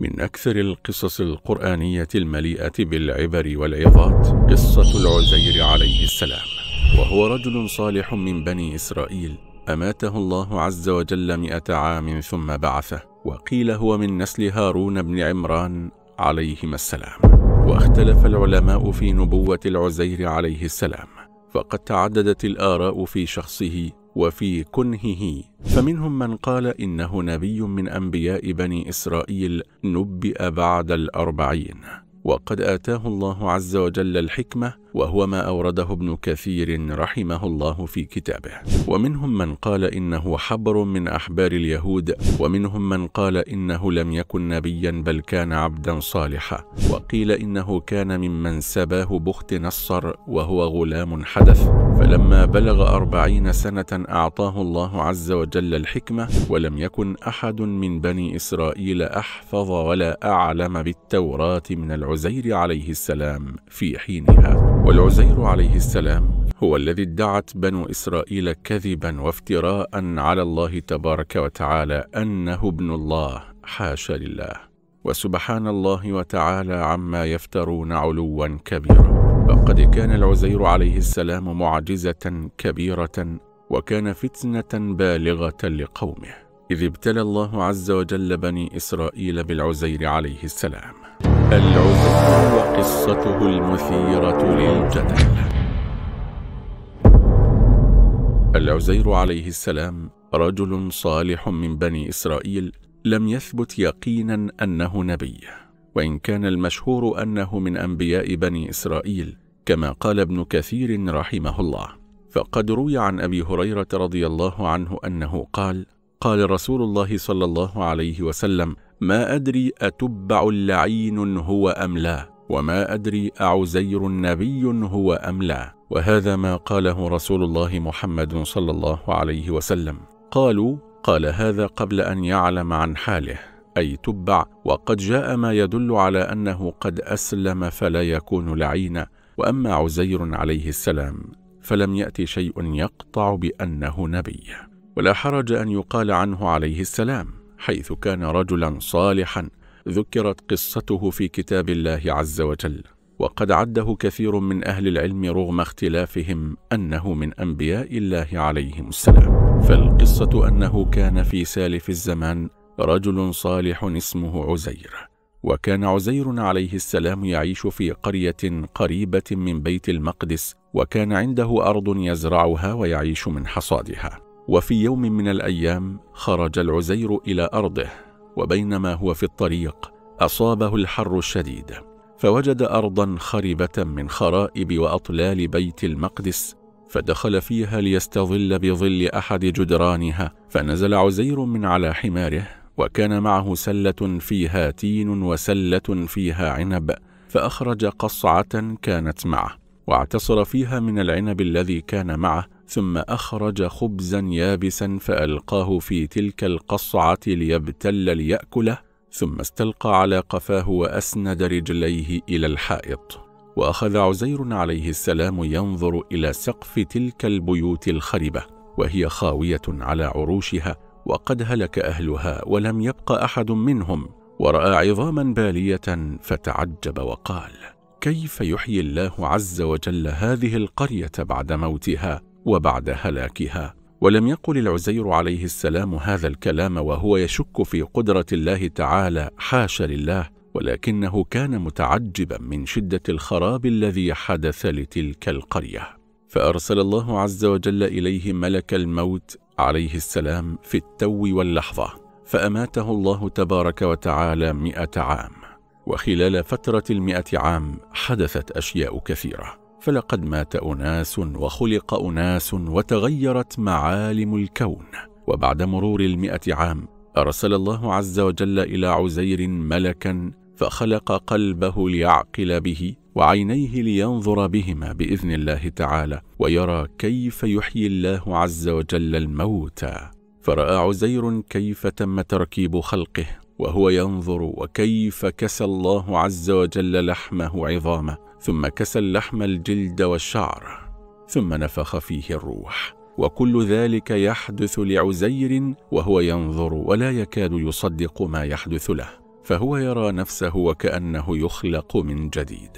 من أكثر القصص القرآنية المليئة بالعبر والعظات قصة العزير عليه السلام وهو رجل صالح من بني إسرائيل أماته الله عز وجل مئة عام ثم بعثه وقيل هو من نسل هارون بن عمران عليهما السلام واختلف العلماء في نبوة العزير عليه السلام فقد تعددت الآراء في شخصه وفي كنهه فمنهم من قال إنه نبي من أنبياء بني إسرائيل نبئ بعد الأربعين وقد آتاه الله عز وجل الحكمة وهو ما أورده ابن كثير رحمه الله في كتابه ومنهم من قال إنه حبر من أحبار اليهود ومنهم من قال إنه لم يكن نبيا بل كان عبدا صالحا وقيل إنه كان ممن سباه بخت نصر وهو غلام حدث فلما بلغ أربعين سنة أعطاه الله عز وجل الحكمة ولم يكن أحد من بني إسرائيل أحفظ ولا أعلم بالتوراة من العزير عليه السلام في حينها والعزير عليه السلام هو الذي ادعت بنو إسرائيل كذبا وافتراء على الله تبارك وتعالى أنه ابن الله حاشا لله وسبحان الله وتعالى عما يفترون علوا كبيرا فقد كان العزير عليه السلام معجزة كبيرة وكان فتنة بالغة لقومه إذ ابتلى الله عز وجل بني إسرائيل بالعزير عليه السلام العزف وقصته المثيرة للجدل العزير عليه السلام رجل صالح من بني إسرائيل لم يثبت يقينا أنه نبي وإن كان المشهور أنه من أنبياء بني إسرائيل كما قال ابن كثير رحمه الله فقد روي عن أبي هريرة رضي الله عنه أنه قال قال رسول الله صلى الله عليه وسلم ما أدري أتبع لعين هو أم لا وما أدري أعزير نبي هو أم لا وهذا ما قاله رسول الله محمد صلى الله عليه وسلم قالوا قال هذا قبل أن يعلم عن حاله أي تبع وقد جاء ما يدل على أنه قد أسلم فلا يكون لعينا وأما عزير عليه السلام فلم يأتي شيء يقطع بأنه نبي ولا حرج أن يقال عنه عليه السلام حيث كان رجلا صالحا ذكرت قصته في كتاب الله عز وجل وقد عده كثير من أهل العلم رغم اختلافهم أنه من أنبياء الله عليهم السلام فالقصة أنه كان في سالف الزمان رجل صالح اسمه عزير وكان عزير عليه السلام يعيش في قرية قريبة من بيت المقدس وكان عنده أرض يزرعها ويعيش من حصادها وفي يوم من الأيام خرج العزير إلى أرضه وبينما هو في الطريق أصابه الحر الشديد فوجد أرضا خربة من خرائب وأطلال بيت المقدس فدخل فيها ليستظل بظل أحد جدرانها فنزل عزير من على حماره وكان معه سلة فيها تين وسلة فيها عنب فأخرج قصعة كانت معه واعتصر فيها من العنب الذي كان معه ثم أخرج خبزا يابسا فألقاه في تلك القصعة ليبتل ليأكله ثم استلقى على قفاه وأسند رجليه إلى الحائط وأخذ عزير عليه السلام ينظر إلى سقف تلك البيوت الخربة وهي خاوية على عروشها وقد هلك أهلها ولم يبق أحد منهم ورأى عظاما بالية فتعجب وقال كيف يحيي الله عز وجل هذه القرية بعد موتها وبعد هلاكها ولم يقل العزير عليه السلام هذا الكلام وهو يشك في قدرة الله تعالى حاش لله ولكنه كان متعجبا من شدة الخراب الذي حدث لتلك القرية فأرسل الله عز وجل إليه ملك الموت عليه السلام في التو واللحظة فأماته الله تبارك وتعالى مئة عام وخلال فترة المئة عام حدثت أشياء كثيرة فلقد مات أناس وخلق أناس وتغيرت معالم الكون وبعد مرور المئة عام أرسل الله عز وجل إلى عزير ملكا فخلق قلبه ليعقل به وعينيه لينظر بهما بإذن الله تعالى ويرى كيف يحيي الله عز وجل الموتى فرأى عزير كيف تم تركيب خلقه وهو ينظر وكيف كسى الله عز وجل لحمه عظامه ثم كسى اللحم الجلد والشعر ثم نفخ فيه الروح وكل ذلك يحدث لعزير وهو ينظر ولا يكاد يصدق ما يحدث له فهو يرى نفسه وكأنه يخلق من جديد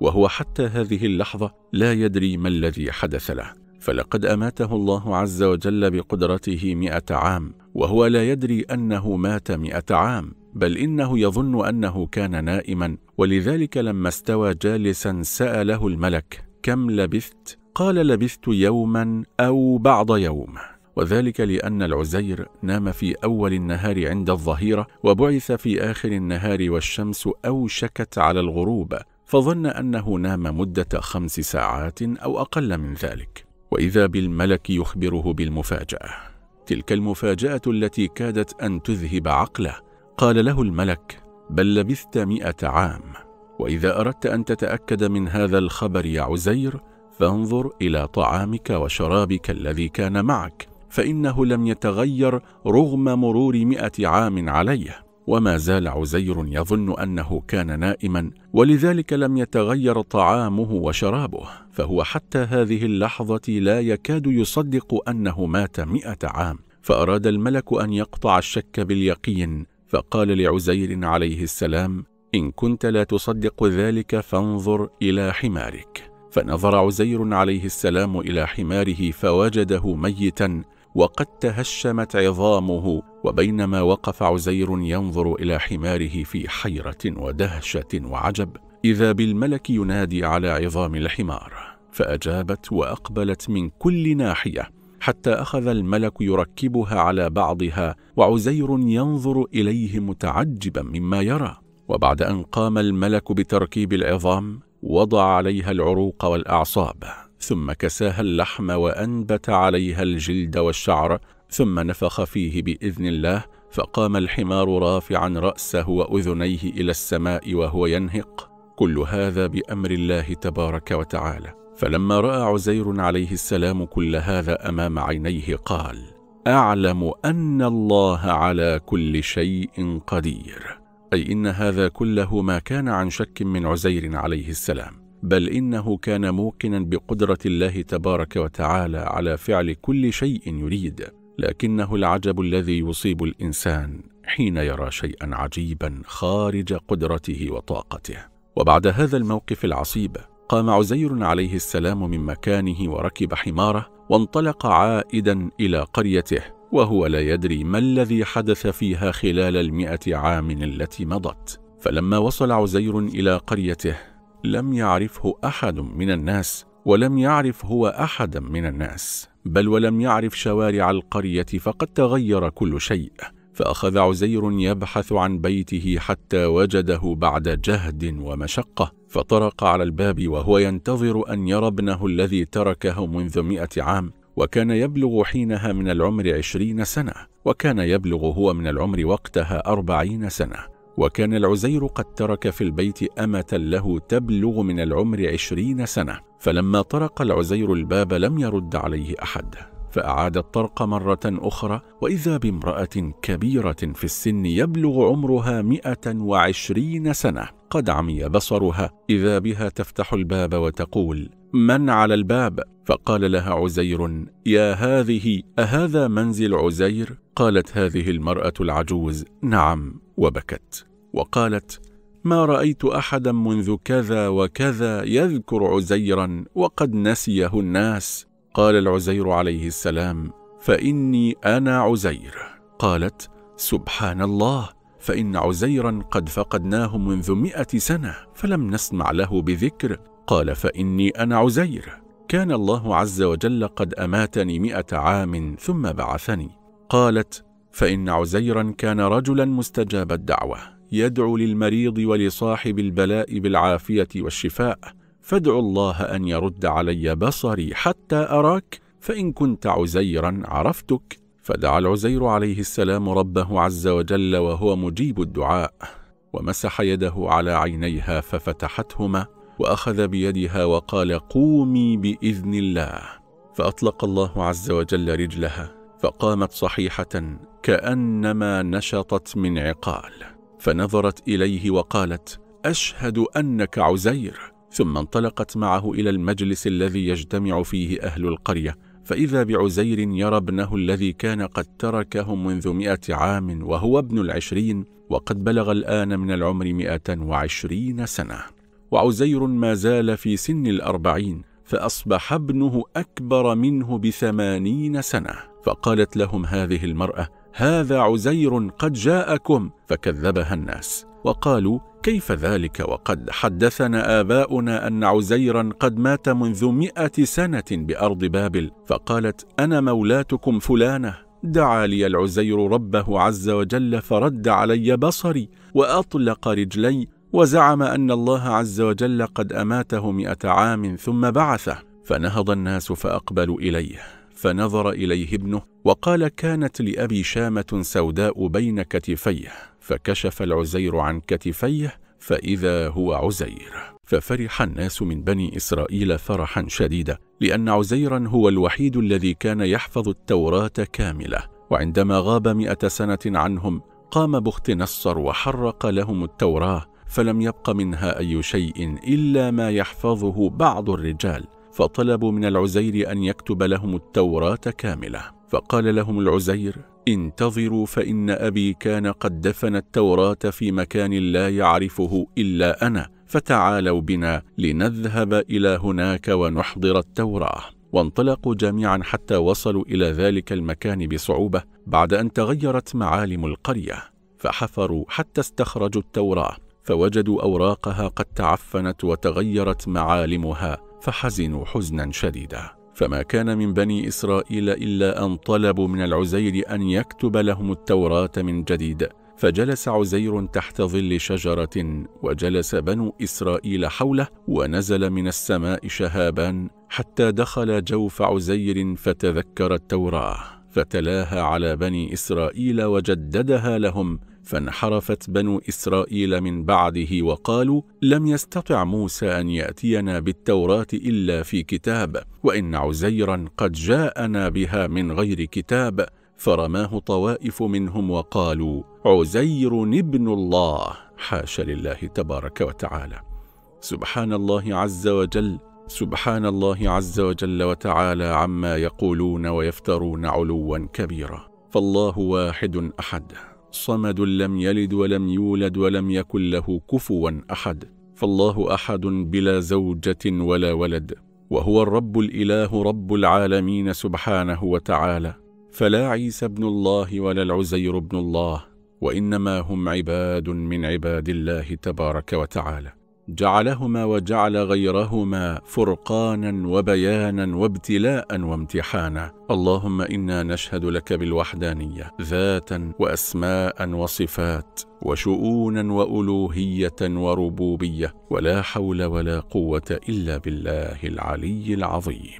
وهو حتى هذه اللحظة لا يدري ما الذي حدث له فلقد أماته الله عز وجل بقدرته مئة عام وهو لا يدري أنه مات مئة عام بل إنه يظن أنه كان نائما ولذلك لما استوى جالسا سأله الملك كم لبثت؟ قال لبثت يوما أو بعض يوم وذلك لأن العزير نام في أول النهار عند الظهيرة وبعث في آخر النهار والشمس أوشكت على الغروب فظن أنه نام مدة خمس ساعات أو أقل من ذلك وإذا بالملك يخبره بالمفاجأة تلك المفاجأة التي كادت أن تذهب عقله قال له الملك بل لبثت مئة عام وإذا أردت أن تتأكد من هذا الخبر يا عزير فانظر إلى طعامك وشرابك الذي كان معك فإنه لم يتغير رغم مرور مئة عام عليه وما زال عزير يظن أنه كان نائما ولذلك لم يتغير طعامه وشرابه فهو حتى هذه اللحظة لا يكاد يصدق أنه مات مئة عام فأراد الملك أن يقطع الشك باليقين فقال لعزير عليه السلام إن كنت لا تصدق ذلك فانظر إلى حمارك فنظر عزير عليه السلام إلى حماره فوجده ميتا وقد تهشمت عظامه وبينما وقف عزير ينظر إلى حماره في حيرة ودهشة وعجب إذا بالملك ينادي على عظام الحمار فأجابت وأقبلت من كل ناحية حتى أخذ الملك يركبها على بعضها وعزير ينظر إليه متعجبا مما يرى وبعد أن قام الملك بتركيب العظام وضع عليها العروق والأعصاب ثم كساها اللحم وأنبت عليها الجلد والشعر ثم نفخ فيه بإذن الله فقام الحمار رافعا رأسه وأذنيه إلى السماء وهو ينهق كل هذا بأمر الله تبارك وتعالى فلما راى عزير عليه السلام كل هذا امام عينيه قال اعلم ان الله على كل شيء قدير اي ان هذا كله ما كان عن شك من عزير عليه السلام بل انه كان موقنا بقدره الله تبارك وتعالى على فعل كل شيء يريد لكنه العجب الذي يصيب الانسان حين يرى شيئا عجيبا خارج قدرته وطاقته وبعد هذا الموقف العصيب قام عزير عليه السلام من مكانه وركب حماره وانطلق عائدا إلى قريته وهو لا يدري ما الذي حدث فيها خلال المئة عام التي مضت فلما وصل عزير إلى قريته لم يعرفه أحد من الناس ولم يعرف هو أحدا من الناس بل ولم يعرف شوارع القرية فقد تغير كل شيء فأخذ عزير يبحث عن بيته حتى وجده بعد جهد ومشقة فطرق على الباب وهو ينتظر أن يرى ابنه الذي تركه منذ مئة عام وكان يبلغ حينها من العمر عشرين سنة وكان يبلغ هو من العمر وقتها أربعين سنة وكان العزير قد ترك في البيت أمة له تبلغ من العمر عشرين سنة فلما طرق العزير الباب لم يرد عليه أحد فأعاد الطرق مرة أخرى وإذا بامرأة كبيرة في السن يبلغ عمرها مئة وعشرين سنة قد عمي بصرها إذا بها تفتح الباب وتقول من على الباب؟ فقال لها عزير يا هذه أهذا منزل عزير؟ قالت هذه المرأة العجوز نعم وبكت وقالت ما رأيت أحدا منذ كذا وكذا يذكر عزيرا وقد نسيه الناس قال العزير عليه السلام فاني انا عزير قالت سبحان الله فان عزيرا قد فقدناه منذ مئه سنه فلم نسمع له بذكر قال فاني انا عزير كان الله عز وجل قد اماتني مئه عام ثم بعثني قالت فان عزيرا كان رجلا مستجاب الدعوه يدعو للمريض ولصاحب البلاء بالعافيه والشفاء فادع الله أن يرد علي بصري حتى أراك فإن كنت عزيرا عرفتك فدعا العزير عليه السلام ربه عز وجل وهو مجيب الدعاء ومسح يده على عينيها ففتحتهما وأخذ بيدها وقال قومي بإذن الله فأطلق الله عز وجل رجلها فقامت صحيحة كأنما نشطت من عقال فنظرت إليه وقالت أشهد أنك عزير ثم انطلقت معه إلى المجلس الذي يجتمع فيه أهل القرية فإذا بعزير يرى ابنه الذي كان قد تركه منذ مئة عام وهو ابن العشرين وقد بلغ الآن من العمر مئة وعشرين سنة وعزير ما زال في سن الأربعين فأصبح ابنه أكبر منه بثمانين سنة فقالت لهم هذه المرأة هذا عزير قد جاءكم فكذبها الناس وقالوا كيف ذلك وقد حدثنا آباؤنا أن عزيرا قد مات منذ مئة سنة بأرض بابل فقالت أنا مولاتكم فلانة دعا لي العزير ربه عز وجل فرد علي بصري وأطلق رجلي وزعم أن الله عز وجل قد أماته مئة عام ثم بعثه فنهض الناس فأقبلوا إليه فنظر إليه ابنه وقال كانت لأبي شامة سوداء بين كتفيه فكشف العزير عن كتفيه فإذا هو عزير ففرح الناس من بني إسرائيل فرحا شديدا لأن عزيرا هو الوحيد الذي كان يحفظ التوراة كاملة وعندما غاب مئة سنة عنهم قام بخت نصر وحرق لهم التوراة فلم يبق منها أي شيء إلا ما يحفظه بعض الرجال فطلبوا من العزير أن يكتب لهم التوراة كاملة فقال لهم العزير انتظروا فإن أبي كان قد دفن التوراة في مكان لا يعرفه إلا أنا فتعالوا بنا لنذهب إلى هناك ونحضر التوراة وانطلقوا جميعا حتى وصلوا إلى ذلك المكان بصعوبة بعد أن تغيرت معالم القرية فحفروا حتى استخرجوا التوراة فوجدوا أوراقها قد تعفنت وتغيرت معالمها فحزنوا حزنا شديدا فما كان من بني إسرائيل إلا أن طلبوا من العزير أن يكتب لهم التوراة من جديد فجلس عزير تحت ظل شجرة وجلس بنو إسرائيل حوله ونزل من السماء شهابان حتى دخل جوف عزير فتذكر التوراة فتلاها على بني إسرائيل وجددها لهم فانحرفت بنو إسرائيل من بعده وقالوا لم يستطع موسى أن يأتينا بالتوراة إلا في كتاب وإن عزيرا قد جاءنا بها من غير كتاب فرماه طوائف منهم وقالوا عزير ابن الله حاش لله تبارك وتعالى سبحان الله عز وجل سبحان الله عز وجل وتعالى عما يقولون ويفترون علوا كبيرا فالله واحد أحد صمد لم يلد ولم يولد ولم يكن له كفوا أحد فالله أحد بلا زوجة ولا ولد وهو الرب الإله رب العالمين سبحانه وتعالى فلا عيسى ابن الله ولا العزير ابن الله وإنما هم عباد من عباد الله تبارك وتعالى جعلهما وجعل غيرهما فرقانا وبيانا وابتلاء وامتحانا اللهم انا نشهد لك بالوحدانيه ذاتا واسماء وصفات وشؤونا والوهيه وربوبيه ولا حول ولا قوه الا بالله العلي العظيم